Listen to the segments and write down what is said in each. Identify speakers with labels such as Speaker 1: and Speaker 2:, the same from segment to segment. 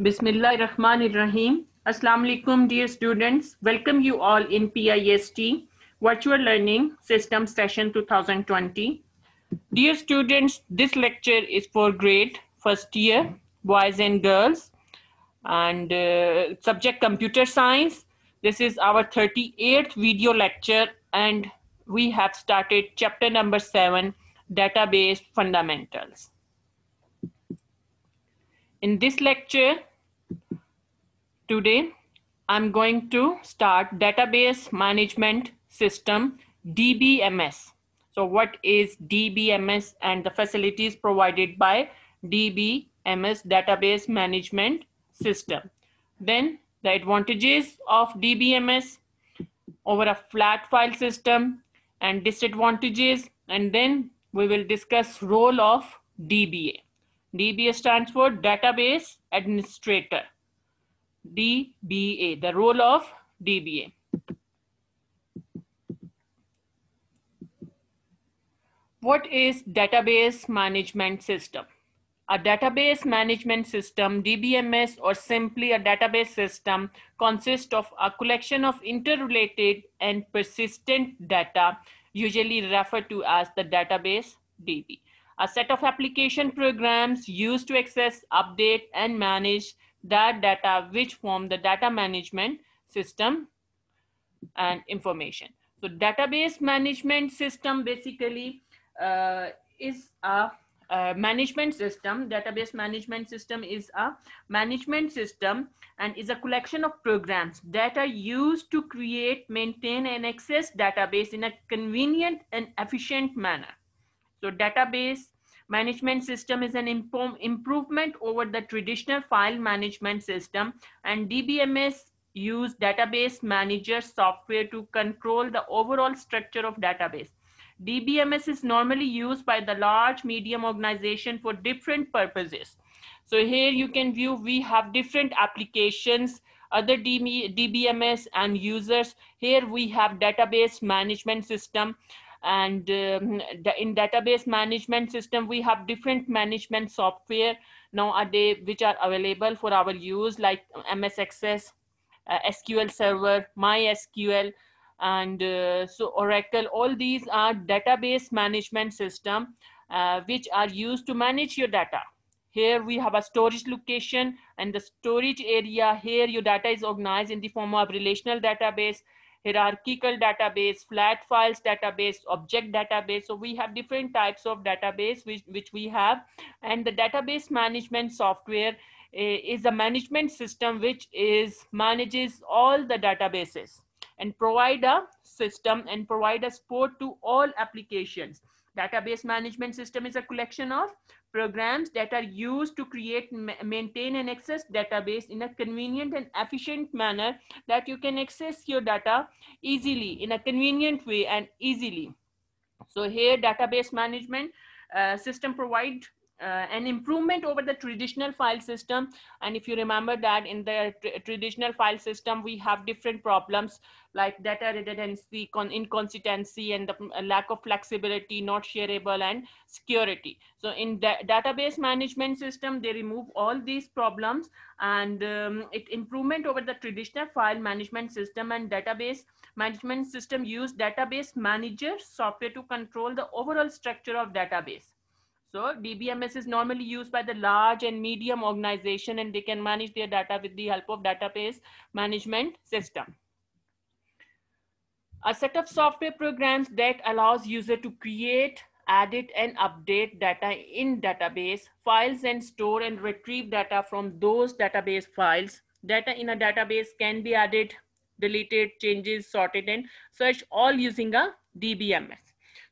Speaker 1: Bismillah Bismillahirrahmanirrahim. Assalamu alaikum, dear students. Welcome you all in PIST Virtual Learning System Session 2020. Dear students, this lecture is for grade first year, boys and girls, and uh, subject computer science. This is our 38th video lecture, and we have started chapter number seven, database fundamentals. In this lecture, Today, I'm going to start database management system DBMS. So what is DBMS and the facilities provided by DBMS database management system. Then the advantages of DBMS over a flat file system and disadvantages and then we will discuss role of DBA. DBA stands for database administrator. DBA, the role of DBA. What is database management system? A database management system, DBMS, or simply a database system consists of a collection of interrelated and persistent data, usually referred to as the database DB. A set of application programs used to access, update, and manage that data which form the data management system and information. So database management system basically uh, is a, a uh, management system. Database management system is a management system and is a collection of programs that are used to create, maintain and access database in a convenient and efficient manner. So database management system is an improvement over the traditional file management system and DBMS use database manager software to control the overall structure of database. DBMS is normally used by the large medium organization for different purposes. So here you can view we have different applications, other DBMS and users. Here we have database management system and um, the, in database management system we have different management software nowadays which are available for our use like ms access uh, sql server mysql and uh, so oracle all these are database management system uh, which are used to manage your data here we have a storage location and the storage area here your data is organized in the form of relational database hierarchical database, flat files database, object database. So we have different types of database which, which we have. And the database management software eh, is a management system which is manages all the databases and provide a system and provide a support to all applications. Database management system is a collection of programs that are used to create, maintain and access database in a convenient and efficient manner that you can access your data easily in a convenient way and easily. So here database management uh, system provide uh, an improvement over the traditional file system and if you remember that in the tr traditional file system we have different problems like data redundancy inconsistency and the lack of flexibility not shareable and security so in the database management system they remove all these problems and um, it improvement over the traditional file management system and database management system use database manager software to control the overall structure of database so DBMS is normally used by the large and medium organization and they can manage their data with the help of database management system. A set of software programs that allows user to create, edit and update data in database files and store and retrieve data from those database files. Data in a database can be added, deleted, changes, sorted and searched all using a DBMS.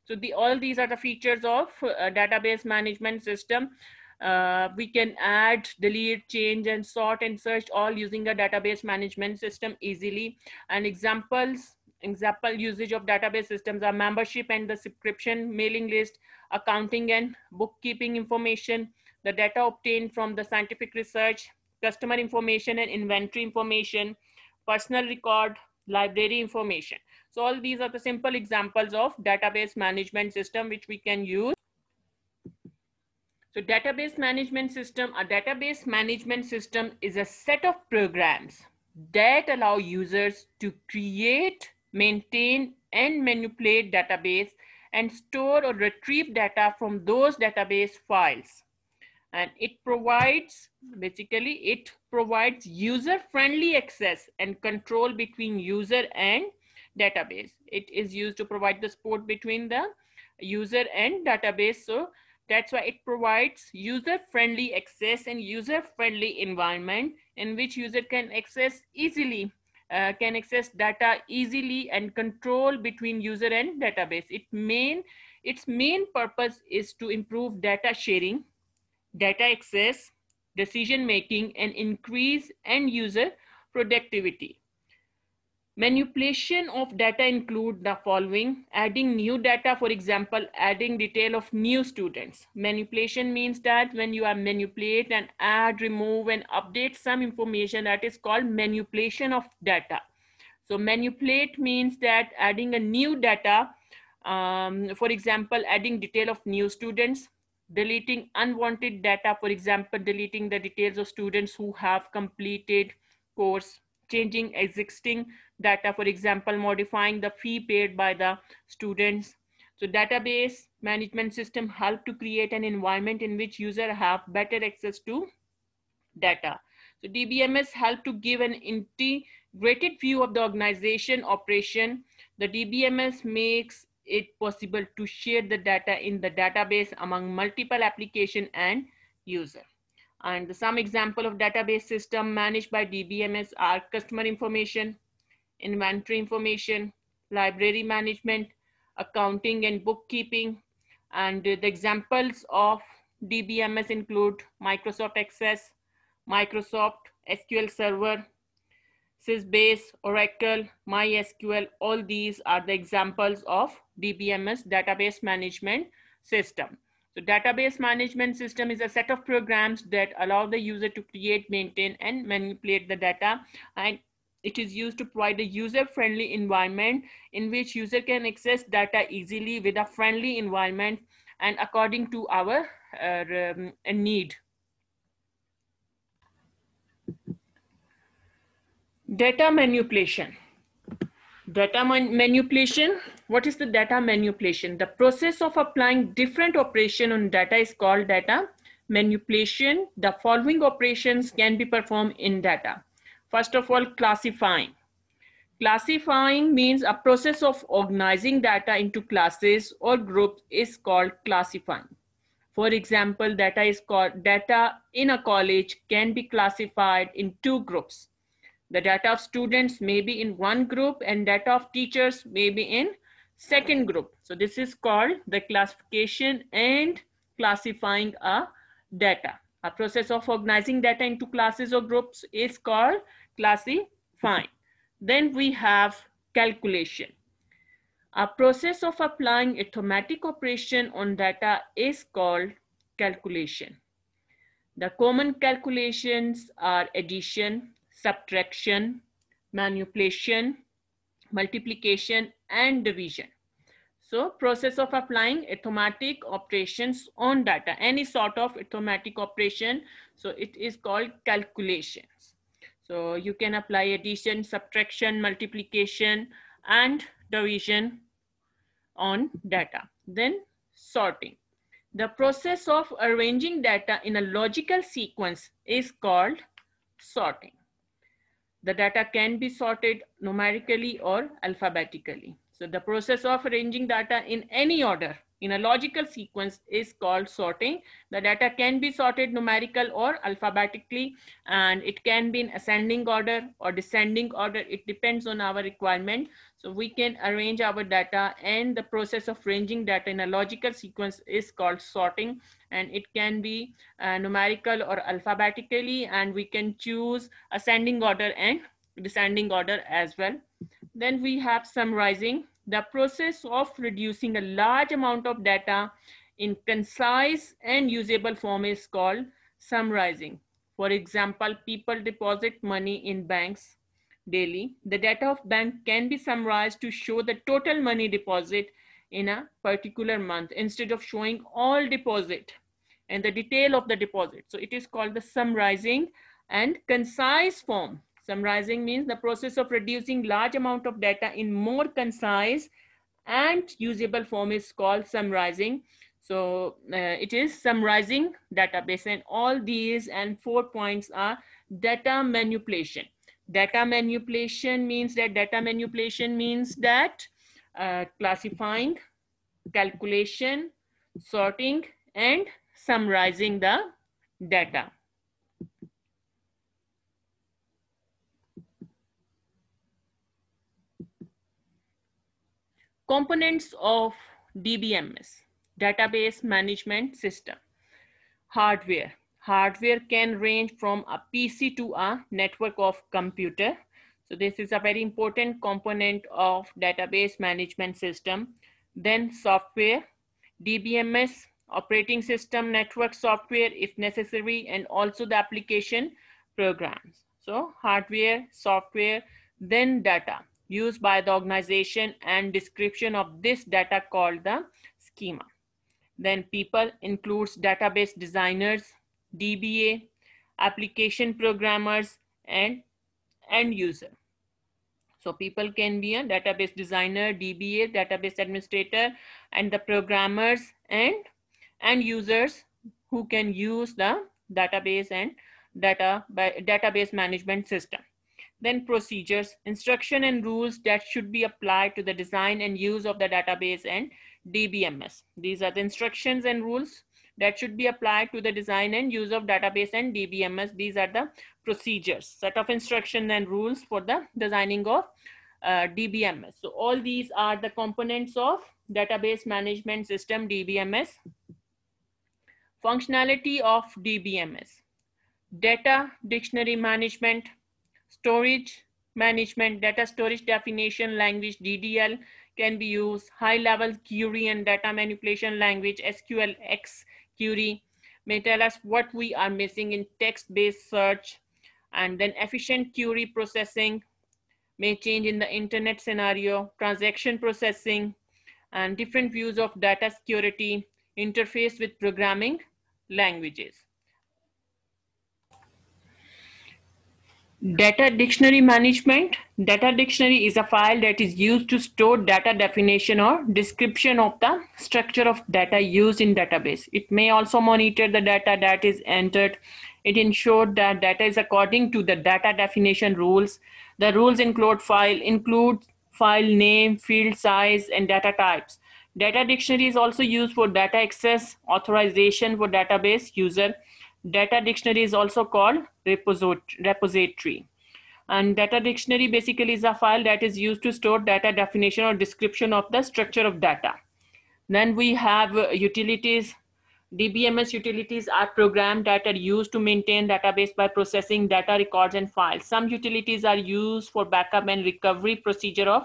Speaker 1: So the, all these are the features of uh, database management system. Uh, we can add, delete, change, and sort and search all using a database management system easily. And examples, example usage of database systems are membership and the subscription, mailing list, accounting and bookkeeping information, the data obtained from the scientific research, customer information and inventory information, personal record, library information. So all these are the simple examples of database management system which we can use. So database management system, a database management system is a set of programs that allow users to create, maintain, and manipulate database and store or retrieve data from those database files. And it provides, basically, it provides user-friendly access and control between user and database. It is used to provide the support between the user and database. So that's why it provides user-friendly access and user-friendly environment in which user can access easily, uh, can access data easily and control between user and database. It main, its main purpose is to improve data sharing, data access, decision-making, and increase end user productivity. Manipulation of data include the following, adding new data, for example, adding detail of new students. Manipulation means that when you are manipulate and add, remove and update some information that is called manipulation of data. So manipulate means that adding a new data, um, for example, adding detail of new students, deleting unwanted data, for example, deleting the details of students who have completed course changing existing data, for example, modifying the fee paid by the students. So database management system help to create an environment in which user have better access to data. So DBMS help to give an integrated view of the organization operation. The DBMS makes it possible to share the data in the database among multiple application and user. And some example of database system managed by DBMS are customer information, inventory information, library management, accounting and bookkeeping. And the examples of DBMS include Microsoft Access, Microsoft SQL Server, Sysbase, Oracle, MySQL, all these are the examples of DBMS database management system. So database management system is a set of programs that allow the user to create, maintain, and manipulate the data. And it is used to provide a user-friendly environment in which user can access data easily with a friendly environment and according to our uh, um, need. Data manipulation. Data man manipulation. What is the data manipulation? The process of applying different operation on data is called data manipulation. The following operations can be performed in data. First of all, classifying. Classifying means a process of organizing data into classes or groups is called classifying. For example, data is called data in a college can be classified in two groups. The data of students may be in one group and data of teachers may be in second group. So this is called the classification and classifying a data. A process of organizing data into classes or groups is called classifying. Then we have calculation. A process of applying arithmetic operation on data is called calculation. The common calculations are addition, subtraction, manipulation, multiplication, and division. So process of applying arithmetic operations on data, any sort of arithmetic operation. So it is called calculations. So you can apply addition, subtraction, multiplication, and division on data. Then sorting. The process of arranging data in a logical sequence is called sorting the data can be sorted numerically or alphabetically. So the process of arranging data in any order in a logical sequence is called sorting. The data can be sorted numerical or alphabetically, and it can be in ascending order or descending order. It depends on our requirement. So we can arrange our data and the process of ranging data in a logical sequence is called sorting and it can be uh, numerical or alphabetically and we can choose ascending order and descending order as well. Then we have summarizing the process of reducing a large amount of data in concise and usable form is called summarizing. For example, people deposit money in banks daily. The data of bank can be summarized to show the total money deposit in a particular month instead of showing all deposit and the detail of the deposit. So it is called the summarizing and concise form. Summarizing means the process of reducing large amount of data in more concise and usable form is called summarizing. So uh, it is summarizing database and all these and four points are data manipulation. Data manipulation means that data manipulation means that uh, classifying, calculation, sorting and summarizing the data. Components of DBMS, Database Management System. Hardware. Hardware can range from a PC to a network of computer. So this is a very important component of database management system. Then software, DBMS, operating system, network software if necessary, and also the application programs. So hardware, software, then data used by the organization and description of this data called the schema. Then people includes database designers, DBA, application programmers, and end user. So people can be a database designer, DBA, database administrator, and the programmers and end users who can use the database and data by database management system then procedures, instruction and rules that should be applied to the design and use of the database and DBMS. These are the instructions and rules that should be applied to the design and use of database and DBMS. These are the procedures, set of instructions and rules for the designing of uh, DBMS. So all these are the components of database management system DBMS. Functionality of DBMS, data dictionary management, storage management, data storage definition language, DDL can be used, high level query and data manipulation language, SQLX query may tell us what we are missing in text-based search. And then efficient query processing may change in the internet scenario, transaction processing, and different views of data security interface with programming languages. Data dictionary management. Data dictionary is a file that is used to store data definition or description of the structure of data used in database. It may also monitor the data that is entered. It ensured that data is according to the data definition rules. The rules include file include file name, field size, and data types. Data dictionary is also used for data access, authorization for database user, Data dictionary is also called repository. And data dictionary basically is a file that is used to store data definition or description of the structure of data. Then we have utilities. DBMS utilities are programs that are used to maintain database by processing data records and files. Some utilities are used for backup and recovery procedure of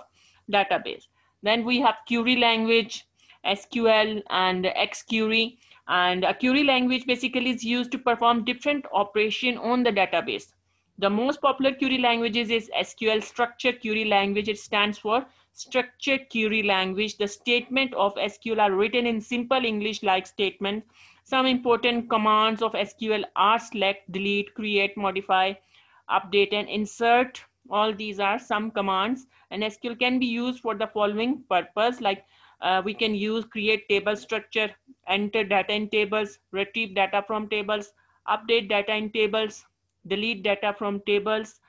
Speaker 1: database. Then we have query language, SQL and XQuery. And a query language basically is used to perform different operation on the database. The most popular query languages is SQL Structure Query Language. It stands for Structured Query Language. The statement of SQL are written in simple English like statement. Some important commands of SQL are select, delete, create, modify, update, and insert. All these are some commands and SQL can be used for the following purpose like uh, we can use create table structure, enter data in tables, retrieve data from tables, update data in tables, delete data from tables.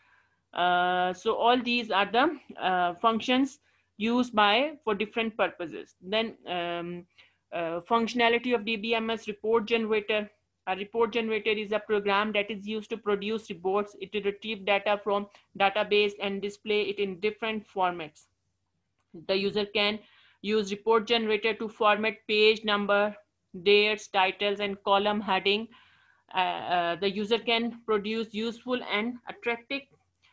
Speaker 1: Uh, so all these are the uh, functions used by for different purposes. Then um, uh, functionality of DBMS report generator. A report generator is a program that is used to produce reports. It retrieves data from database and display it in different formats. The user can Use report generator to format page number, dates, titles, and column heading. Uh, uh, the user can produce useful and attractive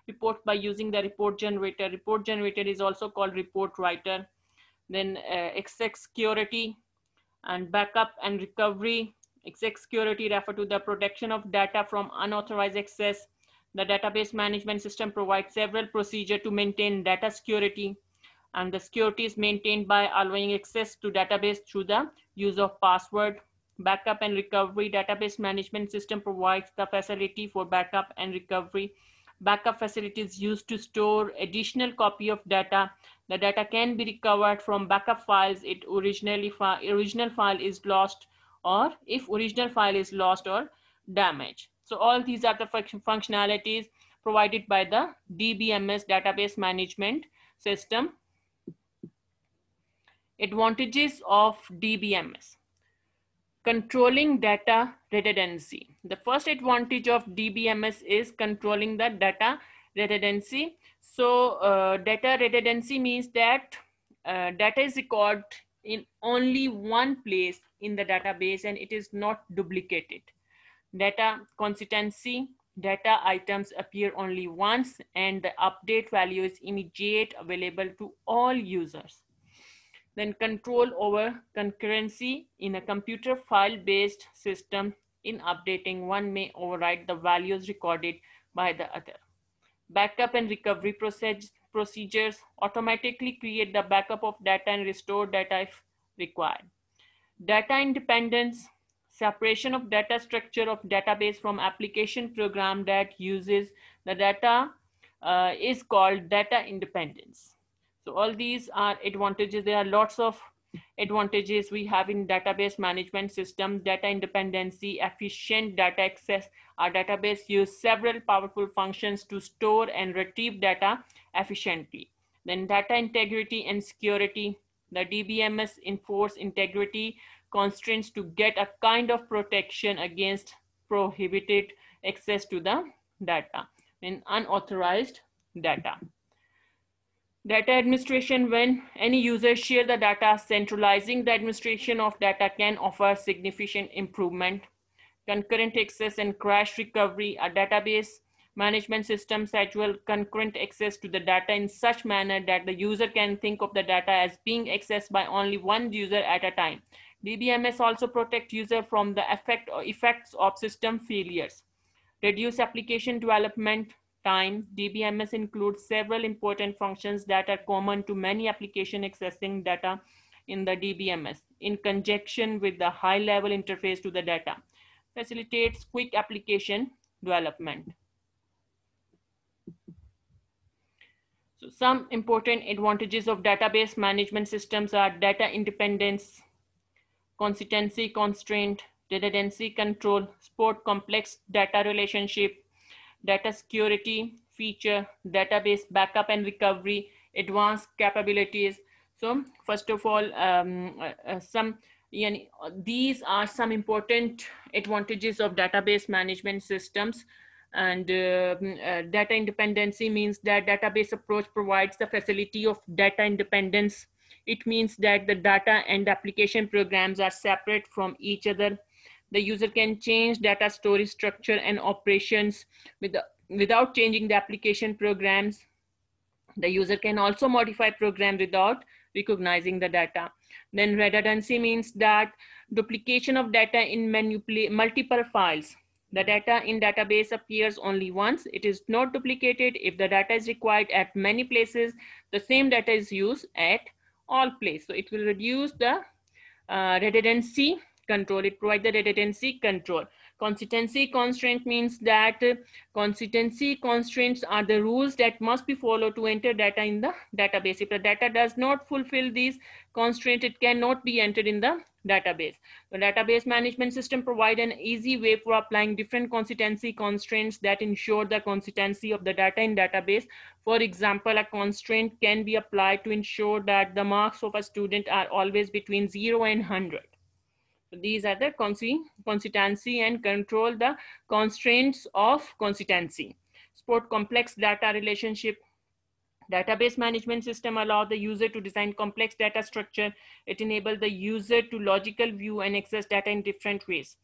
Speaker 1: reports by using the report generator. Report generator is also called report writer. Then uh, exec security and backup and recovery. Exec security refer to the protection of data from unauthorized access. The database management system provides several procedures to maintain data security and the security is maintained by allowing access to database through the use of password. Backup and recovery database management system provides the facility for backup and recovery. Backup facilities used to store additional copy of data. The data can be recovered from backup files. It originally fi original file is lost or if original file is lost or damaged. So all these are the functionalities provided by the DBMS database management system Advantages of DBMS. Controlling data redundancy. The first advantage of DBMS is controlling the data redundancy. So uh, data redundancy means that uh, data is recorded in only one place in the database and it is not duplicated. Data consistency, data items appear only once and the update value is immediate available to all users. Then control over concurrency in a computer file-based system in updating, one may override the values recorded by the other. Backup and recovery process, procedures automatically create the backup of data and restore data if required. Data independence, separation of data structure of database from application program that uses the data uh, is called data independence. So all these are advantages. There are lots of advantages we have in database management system, data independency, efficient data access. Our database use several powerful functions to store and retrieve data efficiently. Then data integrity and security. The DBMS enforce integrity constraints to get a kind of protection against prohibited access to the data, in unauthorized data. Data administration, when any user share the data, centralizing the administration of data can offer significant improvement. Concurrent access and crash recovery A database management system as well concurrent access to the data in such manner that the user can think of the data as being accessed by only one user at a time. DBMS also protect user from the effect or effects of system failures. Reduce application development time, DBMS includes several important functions that are common to many application accessing data in the DBMS in conjunction with the high level interface to the data. Facilitates quick application development. So some important advantages of database management systems are data independence, consistency constraint, redundancy control, support complex data relationship, data security feature, database backup and recovery, advanced capabilities. So first of all, um, uh, uh some you know, these are some important advantages of database management systems. And uh, mm, uh, data independency means that database approach provides the facility of data independence. It means that the data and application programs are separate from each other the user can change data storage structure and operations with the, without changing the application programs. The user can also modify program without recognizing the data. Then redundancy means that duplication of data in multiple files. The data in database appears only once. It is not duplicated. If the data is required at many places, the same data is used at all places. So it will reduce the uh, redundancy control. It provides the retency control. Consistency constraint means that uh, consistency constraints are the rules that must be followed to enter data in the database. If the data does not fulfill these constraints, it cannot be entered in the database. The database management system provide an easy way for applying different consistency constraints that ensure the consistency of the data in database. For example, a constraint can be applied to ensure that the marks of a student are always between zero and 100 these are the consistency and control the constraints of consistency. Support complex data relationship. Database management system allow the user to design complex data structure. It enable the user to logical view and access data in different ways.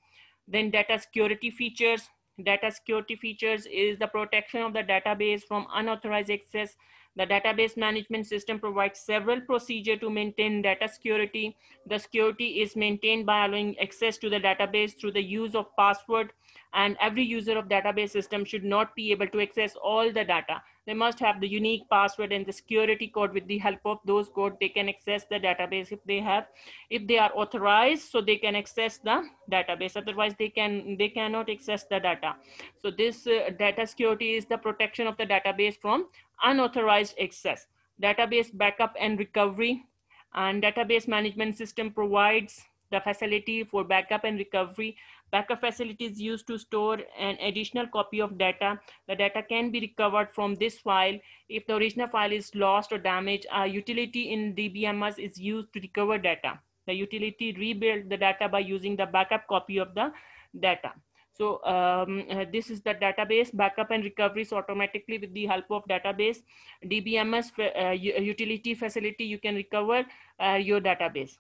Speaker 1: Then data security features. Data security features is the protection of the database from unauthorized access the database management system provides several procedures to maintain data security. The security is maintained by allowing access to the database through the use of password and every user of database system should not be able to access all the data. They must have the unique password and the security code. With the help of those code, they can access the database if they have, if they are authorized, so they can access the database. Otherwise, they can they cannot access the data. So this uh, data security is the protection of the database from unauthorized access. Database backup and recovery, and database management system provides the facility for backup and recovery Backup facilities used to store an additional copy of data. The data can be recovered from this file. If the original file is lost or damaged, a utility in DBMS is used to recover data. The utility rebuild the data by using the backup copy of the data. So um, uh, this is the database backup and recoveries automatically with the help of database DBMS uh, utility facility. You can recover uh, your database.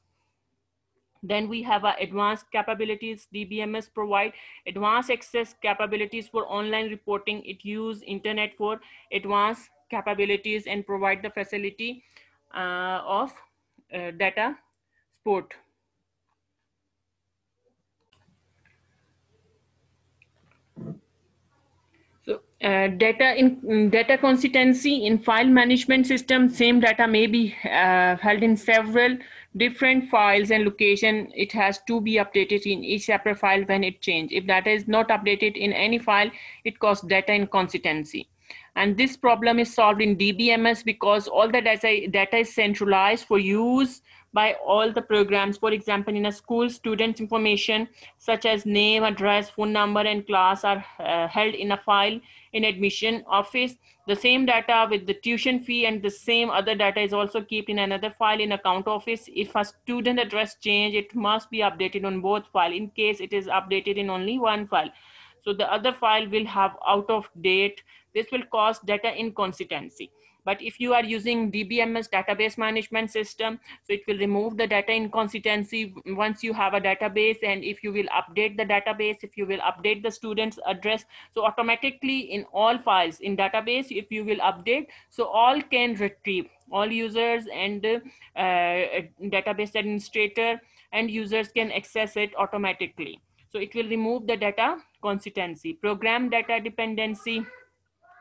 Speaker 1: Then we have our advanced capabilities DBMS provide advanced access capabilities for online reporting. It use internet for advanced capabilities and provide the facility uh, of uh, data support. So uh, data in mm, data consistency in file management system, same data may be uh, held in several different files and location it has to be updated in each separate file when it change if data is not updated in any file it causes data inconsistency and this problem is solved in dbms because all the data, data is centralized for use by all the programs for example in a school students information such as name address phone number and class are uh, held in a file in admission office. The same data with the tuition fee and the same other data is also kept in another file in account office. If a student address change, it must be updated on both file in case it is updated in only one file. So the other file will have out of date. This will cause data inconsistency. But if you are using DBMS database management system, so it will remove the data inconsistency once you have a database. And if you will update the database, if you will update the student's address, so automatically in all files in database, if you will update, so all can retrieve all users and uh, database administrator and users can access it automatically. So it will remove the data consistency, program data dependency,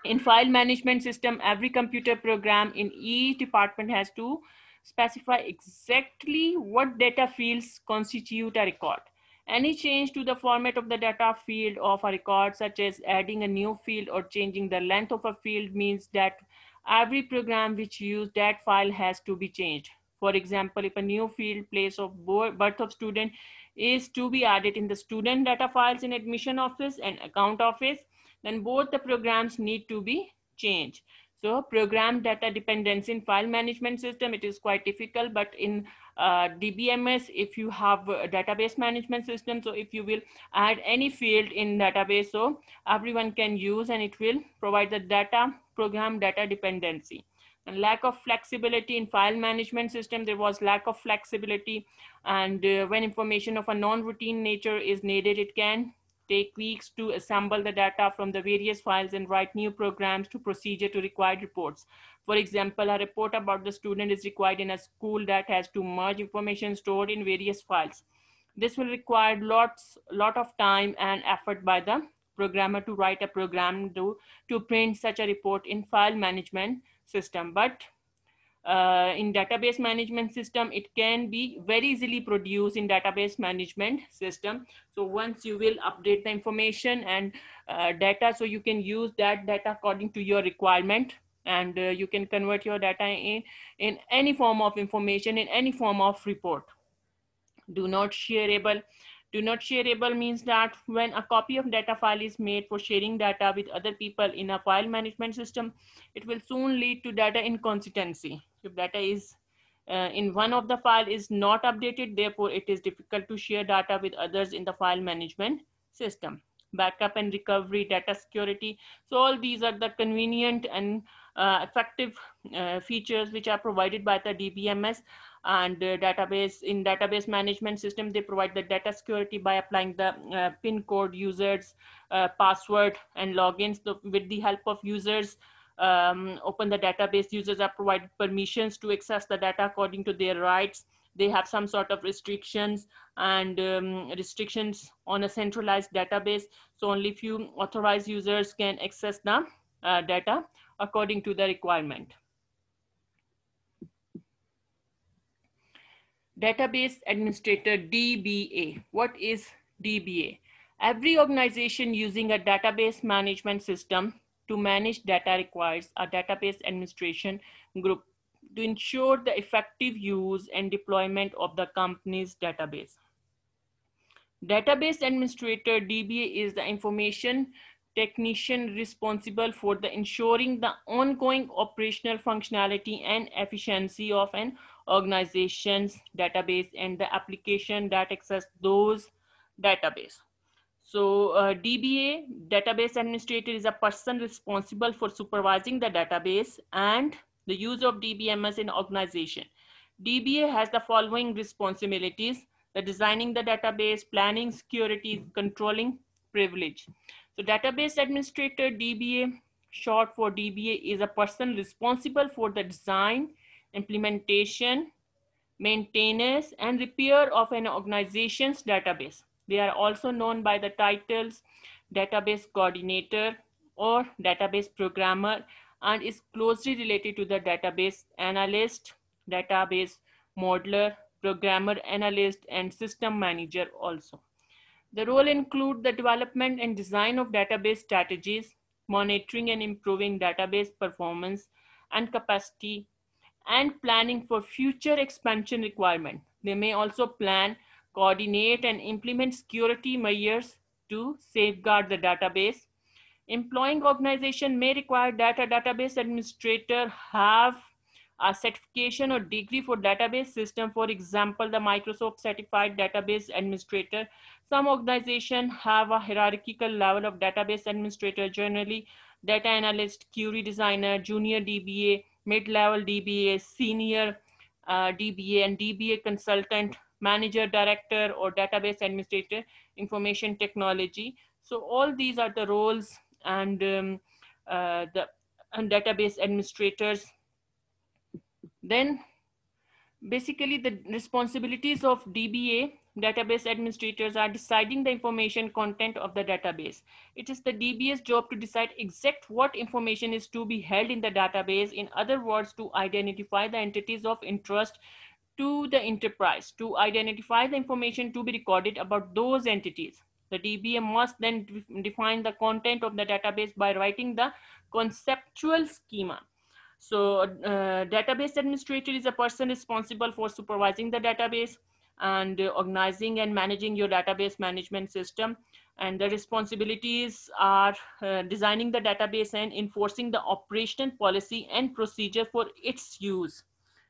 Speaker 1: in file management system, every computer program in each department has to specify exactly what data fields constitute a record. Any change to the format of the data field of a record, such as adding a new field or changing the length of a field means that every program which uses that file has to be changed. For example, if a new field place of birth of student is to be added in the student data files in admission office and account office, then both the programs need to be changed. So program data dependence in file management system, it is quite difficult, but in uh, DBMS, if you have a database management system, so if you will add any field in database, so everyone can use and it will provide the data program data dependency. And lack of flexibility in file management system, there was lack of flexibility. And uh, when information of a non-routine nature is needed, it can take weeks to assemble the data from the various files and write new programs to procedure to required reports. For example, a report about the student is required in a school that has to merge information stored in various files. This will require lots, lot of time and effort by the programmer to write a program to, to print such a report in file management system. But uh, in database management system it can be very easily produced in database management system so once you will update the information and uh, data so you can use that data according to your requirement and uh, you can convert your data in in any form of information in any form of report do not shareable do not shareable means that when a copy of data file is made for sharing data with other people in a file management system, it will soon lead to data inconsistency. If data is uh, in one of the file is not updated, therefore it is difficult to share data with others in the file management system. Backup and recovery, data security. So all these are the convenient and uh, effective uh, features which are provided by the DBMS and uh, database in database management system they provide the data security by applying the uh, pin code users uh, password and logins with the help of users um, open the database users are provided permissions to access the data according to their rights they have some sort of restrictions and um, restrictions on a centralized database so only few authorized users can access the uh, data according to the requirement Database Administrator, DBA. What is DBA? Every organization using a database management system to manage data requires a database administration group to ensure the effective use and deployment of the company's database. Database administrator DBA is the information technician responsible for the ensuring the ongoing operational functionality and efficiency of an organizations database and the application that access those database. So uh, DBA, database administrator is a person responsible for supervising the database and the use of DBMS in organization. DBA has the following responsibilities, the designing the database, planning security, controlling privilege. So database administrator, DBA, short for DBA, is a person responsible for the design, implementation, maintenance, and repair of an organization's database. They are also known by the titles database coordinator or database programmer and is closely related to the database analyst, database modeler, programmer analyst, and system manager also. The role include the development and design of database strategies, monitoring and improving database performance and capacity, and planning for future expansion requirement. They may also plan, coordinate, and implement security measures to safeguard the database. Employing organization may require data database administrator have a certification or degree for database system. For example, the Microsoft Certified Database Administrator. Some organization have a hierarchical level of database administrator, generally data analyst, query designer, junior DBA, mid-level DBA, senior uh, DBA, and DBA consultant, manager, director, or database administrator, information technology. So all these are the roles and um, uh, the and database administrators. Then basically the responsibilities of DBA database administrators are deciding the information content of the database. It is the DBA's job to decide exact what information is to be held in the database. In other words, to identify the entities of interest to the enterprise, to identify the information to be recorded about those entities. The DBA must then define the content of the database by writing the conceptual schema. So uh, database administrator is a person responsible for supervising the database and organizing and managing your database management system. And the responsibilities are uh, designing the database and enforcing the operation policy and procedure for its use.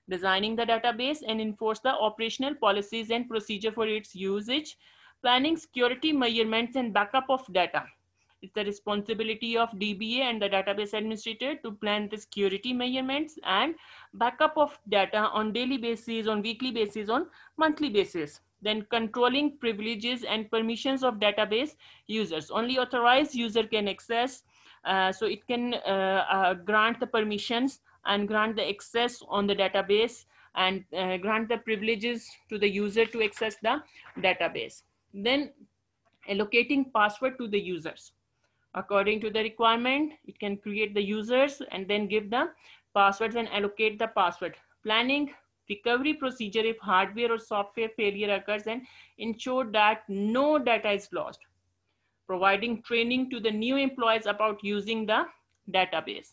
Speaker 1: Designing the database and enforce the operational policies and procedure for its usage. Planning security measurements and backup of data. It's the responsibility of DBA and the database administrator to plan the security measurements and backup of data on daily basis, on weekly basis, on monthly basis. Then controlling privileges and permissions of database users. Only authorized user can access, uh, so it can uh, uh, grant the permissions and grant the access on the database and uh, grant the privileges to the user to access the database. Then allocating password to the users according to the requirement. It can create the users and then give the passwords and allocate the password. Planning recovery procedure if hardware or software failure occurs and ensure that no data is lost. Providing training to the new employees about using the database.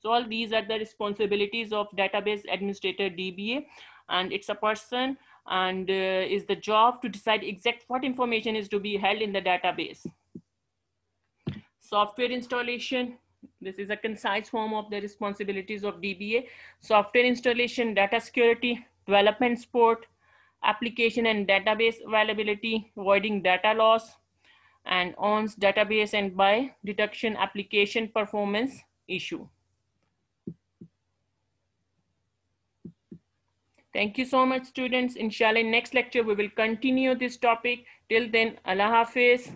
Speaker 1: So all these are the responsibilities of database administrator DBA and it's a person and uh, is the job to decide exact what information is to be held in the database. Software installation, this is a concise form of the responsibilities of DBA. Software installation, data security, development support, application and database availability, avoiding data loss, and owns database and by detection application performance issue. Thank you so much, students. Inshallah, in next lecture, we will continue this topic. Till then, Allah Hafiz.